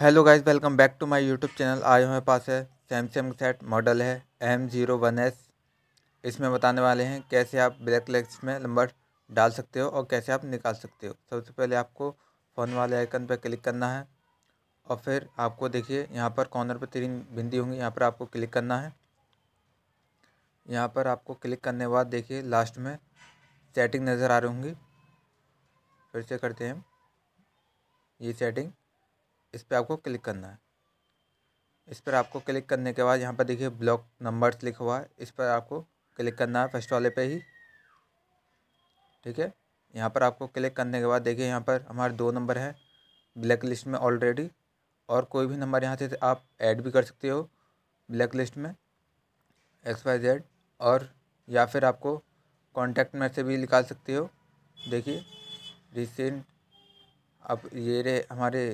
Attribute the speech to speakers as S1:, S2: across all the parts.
S1: hello guys welcome back to my YouTube channel आज हमारे पास है सैमसंग सेट मॉडल है एम ज़ीरो वन एस इसमें बताने वाले हैं कैसे आप ब्लैक लेग्स में नंबर डाल सकते हो और कैसे आप निकाल सकते हो सबसे पहले आपको फ़ोन वाले आइकन पर क्लिक करना है और फिर आपको देखिए यहाँ पर कॉर्नर पर तीन बिंदी होंगी यहाँ पर आपको क्लिक करना है यहाँ पर आपको क्लिक करने के बाद देखिए लास्ट में सेटिंग नज़र आ रही होंगी फिर से करते हैं ये सेटिंग इस पर आपको क्लिक करना है इस पर आपको क्लिक करने के बाद यहाँ पर देखिए ब्लॉक नंबर्स लिखा हुआ है इस पर आपको क्लिक करना है फर्स्ट वाले पे ही ठीक है यहाँ पर आपको क्लिक करने के बाद देखिए यहाँ पर हमारे दो नंबर हैं ब्लैक लिस्ट में ऑलरेडी और कोई भी नंबर यहाँ से आप ऐड भी कर सकते हो ब्लैक लिस्ट में एक्स वाई जेड और या फिर आपको कॉन्टैक्ट में से भी निकाल सकते हो देखिए रिसेंट आप ये रहे हमारे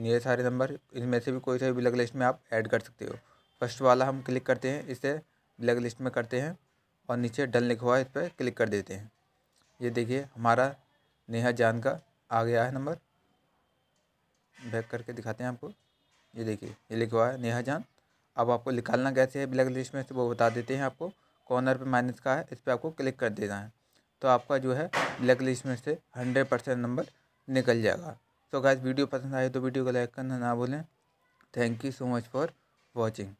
S1: ये सारे नंबर इनमें से भी कोई सा भी ब्लैक लिस्ट में आप ऐड कर सकते हो फर्स्ट वाला हम क्लिक करते हैं इसे ब्लैक लिस्ट में करते हैं और नीचे डन लिखा हुआ है इस पर क्लिक कर देते हैं ये देखिए हमारा नेहा जान का आ गया है नंबर बैक करके दिखाते हैं आपको ये देखिए ये लिखा हुआ है नेहा जान अब आपको निकालना कैसे है ब्लैक लिस्ट में से तो वो बता देते हैं आपको कॉर्नर पे माइनस का है इस पर आपको क्लिक कर देना है तो आपका जो है ब्लैक लिस्ट में से हंड्रेड परसेंट नंबर निकल जाएगा सो गाइज वीडियो पसंद आए तो वीडियो को लाइक करना ना भूलें thank you so much for watching